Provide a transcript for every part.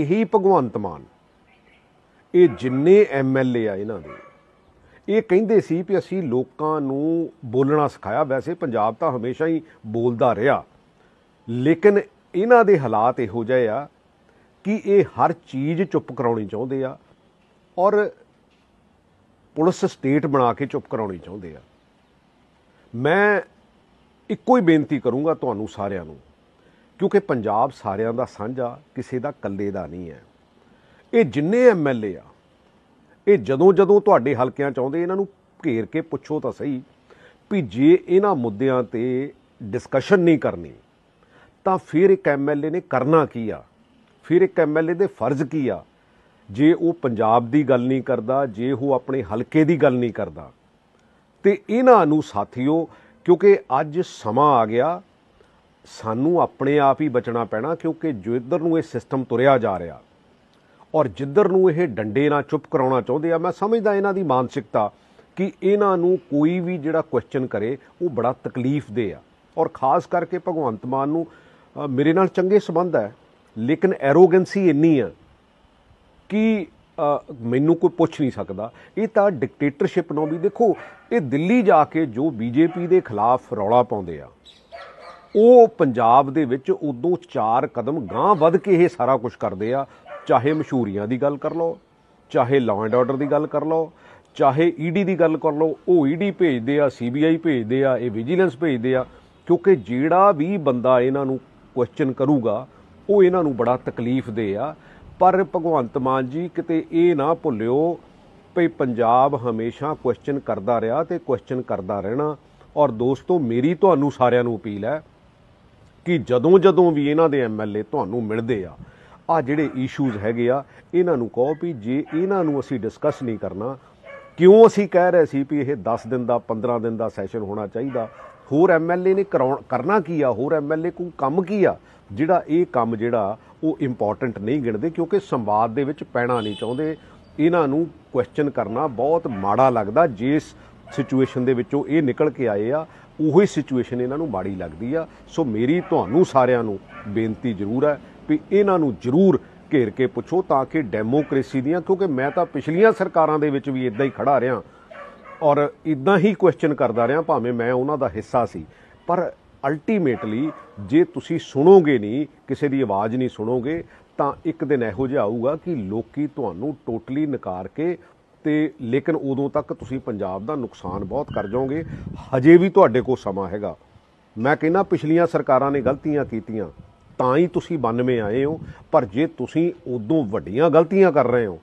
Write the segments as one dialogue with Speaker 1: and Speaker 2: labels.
Speaker 1: ਇਹੀ ਭਗਵੰਤ ਮਾਨ ਇਹ ਜਿੰਨੇ ਐਮਐਲਏ ਆ ਇਹਨਾਂ ਦੇ ਇਹ ਕਹਿੰਦੇ ਸੀ ਕਿ ਅਸੀਂ ਲੋਕਾਂ ਨੂੰ ਬੋਲਣਾ ਸਿਖਾਇਆ ਵੈਸੇ ਪੰਜਾਬ ਤਾਂ ਹਮੇਸ਼ਾ ਹੀ ਬੋਲਦਾ ਰਿਹਾ ਲੇਕਿਨ ਇਹਨਾਂ ਦੇ ਹਾਲਾਤ ਇਹੋ ਜਿਹੇ ਆ ਕਿ ਇਹ ਹਰ ਚੀਜ਼ ਚੁੱਪ ਕਰਾਉਣੀ ਚਾਹੁੰਦੇ ਆ ਔਰ ਪੁਲਿਸ ਸਟੇਟ ਬਣਾ ਕੇ ਚੁੱਪ ਕਰਾਉਣੀ ਚਾਹੁੰਦੇ ਆ ਮੈਂ ਇੱਕੋ ਹੀ ਬੇਨਤੀ ਕਰੂੰਗਾ ਤੁਹਾਨੂੰ ਸਾਰਿਆਂ ਨੂੰ ਕਿਉਂਕਿ ਪੰਜਾਬ ਸਾਰਿਆਂ ਦਾ ਸਾਂਝਾ ਕਿਸੇ ਦਾ ਇਕੱਲੇ ਦਾ ਨਹੀਂ ਹੈ ਇਹ ਜਿੰਨੇ ਐਮਐਲਏ ਆ ਇਹ ਜਦੋਂ ਜਦੋਂ ਤੁਹਾਡੇ ਹਲਕਿਆਂ ਚਾਹੁੰਦੇ ਇਹਨਾਂ ਨੂੰ ਘੇਰ ਕੇ ਪੁੱਛੋ ਤਾਂ ਸਹੀ ਵੀ ਜੇ ਇਹਨਾਂ ਮੁੱਦਿਆਂ ਤੇ ਡਿਸਕਸ਼ਨ ਨਹੀਂ ਕਰਨੀ ਤਾਂ ਫਿਰ ਇੱਕ ਐਮਐਲਏ ਨੇ ਕਰਨਾ ਕੀ ਆ ਫਿਰ ਇੱਕ ਐਮਐਲਏ ਦੇ ਫਰਜ਼ ਕੀ ਆ ਜੇ ਉਹ ਪੰਜਾਬ ਦੀ ਗੱਲ ਨਹੀਂ ਕਰਦਾ ਜੇ ਉਹ ਆਪਣੇ ਹਲਕੇ ਦੀ ਗੱਲ ਨਹੀਂ ਕਰਦਾ ਤੇ ਇਹਨਾਂ ਨੂੰ ਸਾਥੀਓ ਕਿਉਂਕਿ ਅੱਜ ਸਮਾਂ ਆ ਗਿਆ ਸਾਨੂੰ ਆਪਣੇ ਆਪ ਹੀ ਬਚਣਾ ਪੈਣਾ ਕਿਉਂਕਿ ਜਿੱਧਰ ਨੂੰ ਇਹ ਸਿਸਟਮ ਤੁਰਿਆ ਜਾ ਰਿਹਾ ਔਰ ਜਿੱਧਰ ਨੂੰ ਇਹ ਡੰਡੇ ਨਾਲ ਚੁੱਪ ਕਰਾਉਣਾ ਚਾਹੁੰਦੇ ਆ ਮੈਂ ਸਮਝਦਾ ਇਹਨਾਂ ਦੀ ਮਾਨਸਿਕਤਾ ਕਿ ਇਹਨਾਂ ਨੂੰ ਕੋਈ ਵੀ ਜਿਹੜਾ ਕੁਐਸਚਨ ਕਰੇ ਉਹ ਬੜਾ ਤਕਲੀਫ ਦੇ ਆ ਔਰ ਖਾਸ ਕਰਕੇ ਭਗਵੰਤ ਮਾਨ ਨੂੰ ਮੇਰੇ ਨਾਲ ਚੰਗੇ ਸਬੰਧ ਹੈ ਲੇਕਿਨ ਐਰੋਗੈਂਸੀ ਇੰਨੀ ਆ ਕਿ ਮੈਨੂੰ ਕੋਈ ਪੁੱਛ ਨਹੀਂ ਸਕਦਾ ਇਹ ਤਾਂ ਡਿਕਟੇਟਰਸ਼ਿਪ ਨੂੰ ਵੀ ਦੇਖੋ ਇਹ ਦਿੱਲੀ ਜਾ ਕੇ ਜੋ ਬੀਜੇਪੀ ਦੇ ਖਿਲਾਫ ਰੌਲਾ ਪਾਉਂਦੇ ਆ ਉਹ ਪੰਜਾਬ ਦੇ ਵਿੱਚ ਉਦੋਂ ਚਾਰ ਕਦਮ ਗਾਂ ਵੱਧ ਕੇ ਇਹ ਸਾਰਾ ਕੁਝ ਕਰਦੇ ਆ ਚਾਹੇ ਮਸ਼ਹੂਰੀਆਂ ਦੀ ਗੱਲ ਕਰ ਲਓ ਚਾਹੇ ਲਾਅ ਐਂਡ ਆਰਡਰ ਦੀ ਗੱਲ ਕਰ ਲਓ ਚਾਹੇ ਈਡੀ e ਦੀ ਗੱਲ ਕਰ ਲਓ ਉਹ ਈਡੀ e ਭੇਜਦੇ ਆ ਸੀਬੀਆਈ ਭੇਜਦੇ ਆ ਇਹ ਵਿਜੀਲੈਂਸ ਭੇਜਦੇ ਆ ਕਿਉਂਕਿ ਜਿਹੜਾ ਵੀ ਬੰਦਾ ਇਹਨਾਂ ਨੂੰ ਕੁਐਸਚਨ ਕਰੂਗਾ ਉਹ ਇਹਨਾਂ ਨੂੰ ਬੜਾ ਤਕਲੀਫ ਦੇ ਆ ਪਰ ਭਗਵੰਤ ਮਾਨ ਜੀ ਕਿਤੇ ਇਹ ਨਾ ਭੁੱਲਿਓ ਭਈ ਪੰਜਾਬ ਹਮੇਸ਼ਾ ਕੁਐਸਚਨ ਕਰਦਾ ਰਿਹਾ ਤੇ ਕੁਐਸਚਨ ਕਰਦਾ ਰਹਿਣਾ ਔਰ ਦੋਸਤੋ ਮੇਰੀ ਤੁਹਾਨੂੰ ਸਾਰਿਆਂ ਨੂੰ ਅਪੀਲ ਹੈ ਕਿ ਜਦੋਂ ਜਦੋਂ ਵੀ ਇਹਨਾਂ ਦੇ ਐਮਐਲਏ ਤੁਹਾਨੂੰ ਮਿਲਦੇ ਆ ਆ ਜਿਹੜੇ ਇਸ਼ੂਜ਼ ਹੈਗੇ ਆ ਇਹਨਾਂ ਨੂੰ ਕਹੋ ਵੀ ਜੇ ਇਹਨਾਂ ਨੂੰ ਅਸੀਂ ਡਿਸਕਸ ਨਹੀਂ ਕਰਨਾ ਕਿਉਂ ਅਸੀਂ ਕਹਿ ਰਹੇ ਸੀ ਵੀ ਇਹ 10 ਦਿਨ ਦਾ 15 ਦਿਨ ਦਾ ਸੈਸ਼ਨ ਹੋਣਾ ਚਾਹੀਦਾ ਹੋਰ ਐਮਐਲਏ ਨੇ ਕਰਨਾ ਕੀ ਆ ਹੋਰ ਐਮਐਲਏ ਕੋ ਕੰਮ ਕੀ ਆ ਜਿਹੜਾ ਇਹ ਕੰਮ ਜਿਹੜਾ ਉਹ ਇੰਪੋਰਟੈਂਟ ਨਹੀਂ ਗਿਣਦੇ ਕਿਉਂਕਿ ਸੰਵਾਦ ਦੇ ਵਿੱਚ ਪੈਣਾ ਨਹੀਂ ਚਾਹੁੰਦੇ ਇਹਨਾਂ ਨੂੰ ਕੁਐਸਚਨ ਕਰਨਾ ਬਹੁਤ ਮਾੜਾ ਲੱਗਦਾ ਜਿਸ ਸਿਚੁਏਸ਼ਨ ਦੇ ਵਿੱਚੋਂ ਇਹ ਨਿਕਲ ਕੇ ਆਏ ਆ ਉਹੀ ਸਿਚੁਏਸ਼ਨ ਇਹਨਾਂ ਨੂੰ ਮਾੜੀ ਲੱਗਦੀ ਆ ਸੋ ਮੇਰੀ ਤੁਹਾਨੂੰ ਸਾਰਿਆਂ ਨੂੰ ਬੇਨਤੀ ਜ਼ਰੂਰ ਹੈ ਵੀ ਇਹਨਾਂ ਨੂੰ ਜ਼ਰੂਰ ਘੇਰ ਕੇ ਪੁੱਛੋ ਤਾਂ ਕਿ ਡੈਮੋਕ੍ਰੇਸੀ ਦੀਆਂ ਕਿਉਂਕਿ ਮੈਂ ਤਾਂ ਪਿਛਲੀਆਂ ਸਰਕਾਰਾਂ ਦੇ ਵਿੱਚ ਵੀ ਇਦਾਂ ਹੀ ਖੜਾ ਰਿਆਂ ਔਰ ਇਦਾਂ ਹੀ ਕੁਐਸਚਨ ਕਰਦਾ ਰਿਆਂ ਭਾਵੇਂ ਮੈਂ ਉਹਨਾਂ ਦਾ ਹਿੱਸਾ ਸੀ ਪਰ ਅਲਟੀਮੇਟਲੀ ਜੇ ਤੁਸੀਂ ਸੁਣੋਗੇ ਨਹੀਂ ਕਿਸੇ ਦੀ ਆਵਾਜ਼ ਨਹੀਂ ਸੁਣੋਗੇ ਤਾਂ ਇੱਕ ਦਿਨ ਇਹੋ ਜਿਹਾ ਆਊਗਾ ਕਿ ਲੋਕੀ ਤੁਹਾਨੂੰ ਟੋਟਲੀ ਨਕਾਰ ਕੇ ਤੇ ਲੇਕਿਨ ਉਦੋਂ ਤੱਕ ਤੁਸੀਂ ਪੰਜਾਬ ਦਾ ਨੁਕਸਾਨ ਬਹੁਤ ਕਰ ਜਾਓਗੇ ਹਜੇ ਵੀ ਤੁਹਾਡੇ ਕੋਲ ਸਮਾਂ ਹੈਗਾ ਮੈਂ ਕਹਿੰਦਾ ਪਿਛਲੀਆਂ ਸਰਕਾਰਾਂ ਨੇ ਗਲਤੀਆਂ ਕੀਤੀਆਂ ਤਾਂ ਹੀ ਤੁਸੀਂ 92 ਆਏ ਹੋ ਪਰ ਜੇ ਤੁਸੀਂ ਉਦੋਂ ਵੱਡੀਆਂ ਗਲਤੀਆਂ ਕਰ ਰਹੇ ਹੋ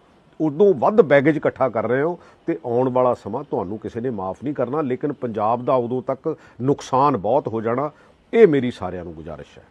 Speaker 1: ਉਦੋਂ ਵੱਧ ਬੈਗੇਜ ਇਕੱਠਾ ਕਰ ਰਹੇ ਹੋ ਤੇ ਆਉਣ ਵਾਲਾ ਸਮਾਂ ਤੁਹਾਨੂੰ ਕਿਸੇ ਨੇ ਮਾਫ ਨਹੀਂ ਕਰਨਾ ਲੇਕਿਨ ਪੰਜਾਬ ਦਾ ਉਦੋਂ ਤੱਕ ਨੁਕਸਾਨ ਬਹੁਤ ਹੋ ਜਾਣਾ ਇਹ ਮੇਰੀ ਸਾਰਿਆਂ ਨੂੰ ਗੁਜ਼ਾਰਿਸ਼ ਹੈ